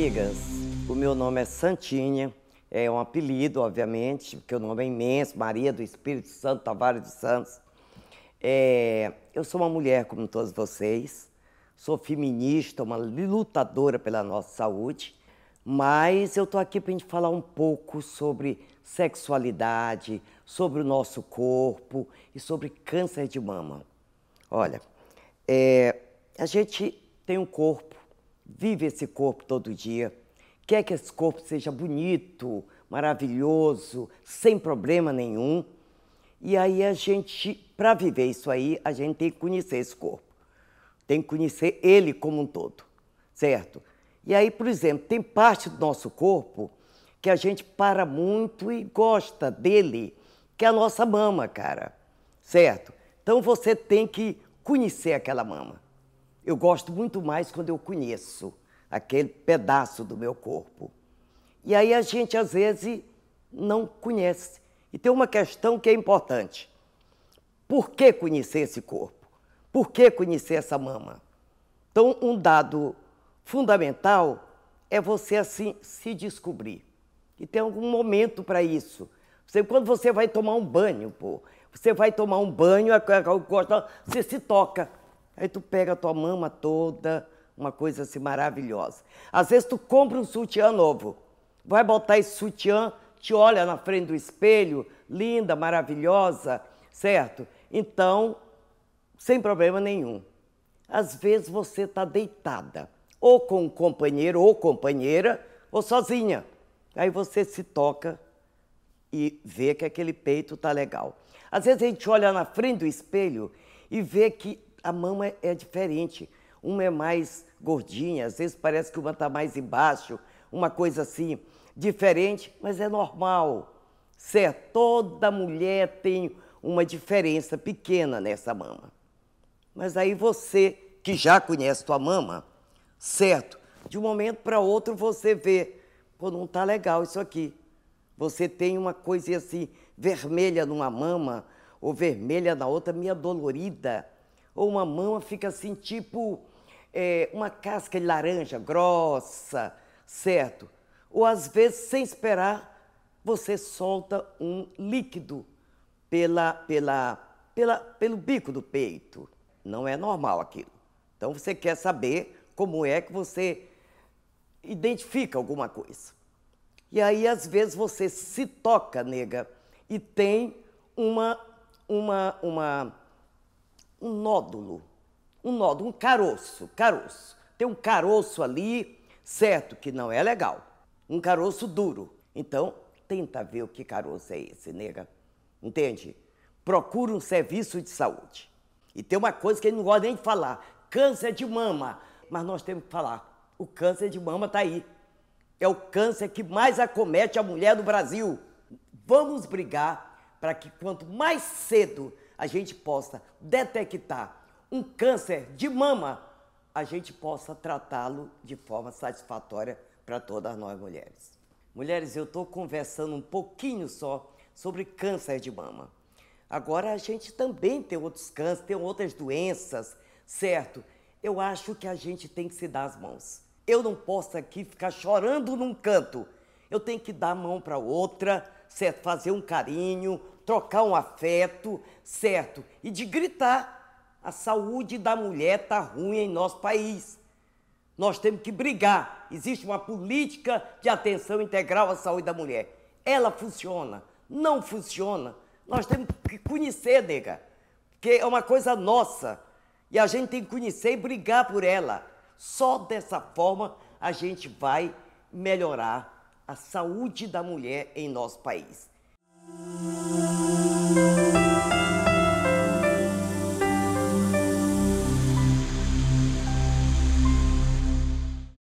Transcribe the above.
amigas, o meu nome é Santinha, é um apelido, obviamente, porque o nome é imenso, Maria do Espírito Santo Tavares dos Santos. É, eu sou uma mulher como todos vocês, sou feminista, uma lutadora pela nossa saúde, mas eu tô aqui para gente falar um pouco sobre sexualidade, sobre o nosso corpo e sobre câncer de mama. Olha, é, a gente tem um corpo vive esse corpo todo dia, quer que esse corpo seja bonito, maravilhoso, sem problema nenhum. E aí a gente, para viver isso aí, a gente tem que conhecer esse corpo. Tem que conhecer ele como um todo, certo? E aí, por exemplo, tem parte do nosso corpo que a gente para muito e gosta dele, que é a nossa mama, cara. Certo? Então você tem que conhecer aquela mama. Eu gosto muito mais quando eu conheço aquele pedaço do meu corpo. E aí a gente às vezes não conhece. E tem uma questão que é importante. Por que conhecer esse corpo? Por que conhecer essa mama? Então, um dado fundamental é você assim se descobrir. E tem algum momento para isso. Você, quando você vai tomar um banho, pô, você vai tomar um banho, é você se toca. Aí tu pega a tua mama toda, uma coisa assim maravilhosa. Às vezes tu compra um sutiã novo, vai botar esse sutiã, te olha na frente do espelho, linda, maravilhosa, certo? Então, sem problema nenhum. Às vezes você está deitada, ou com um companheiro ou companheira, ou sozinha. Aí você se toca e vê que aquele peito tá legal. Às vezes a gente olha na frente do espelho e vê que a mama é, é diferente. Uma é mais gordinha, às vezes parece que uma está mais embaixo, uma coisa assim, diferente, mas é normal. Certo? É toda mulher tem uma diferença pequena nessa mama. Mas aí você, que já conhece tua mama, certo? De um momento para outro você vê, pô, não está legal isso aqui. Você tem uma coisa assim, vermelha numa mama ou vermelha na outra, minha dolorida ou uma mama fica assim, tipo é, uma casca de laranja grossa, certo? Ou às vezes, sem esperar, você solta um líquido pela, pela, pela, pelo bico do peito. Não é normal aquilo. Então você quer saber como é que você identifica alguma coisa. E aí, às vezes, você se toca, nega, e tem uma, uma, uma um nódulo, um nódulo, um caroço, caroço. Tem um caroço ali, certo que não é legal, um caroço duro. Então, tenta ver o que caroço é esse, nega. Entende? Procura um serviço de saúde. E tem uma coisa que ele não gosta nem de falar: câncer de mama. Mas nós temos que falar: o câncer de mama está aí. É o câncer que mais acomete a mulher do Brasil. Vamos brigar para que quanto mais cedo a gente possa detectar um câncer de mama, a gente possa tratá-lo de forma satisfatória para todas nós mulheres. Mulheres, eu estou conversando um pouquinho só sobre câncer de mama. Agora a gente também tem outros cânceres, tem outras doenças, certo? Eu acho que a gente tem que se dar as mãos. Eu não posso aqui ficar chorando num canto. Eu tenho que dar a mão para outra, certo? Fazer um carinho, trocar um afeto, certo? E de gritar. A saúde da mulher está ruim em nosso país. Nós temos que brigar. Existe uma política de atenção integral à saúde da mulher. Ela funciona, não funciona. Nós temos que conhecer, nega, porque é uma coisa nossa. E a gente tem que conhecer e brigar por ela. Só dessa forma a gente vai melhorar a saúde da mulher em nosso país. Música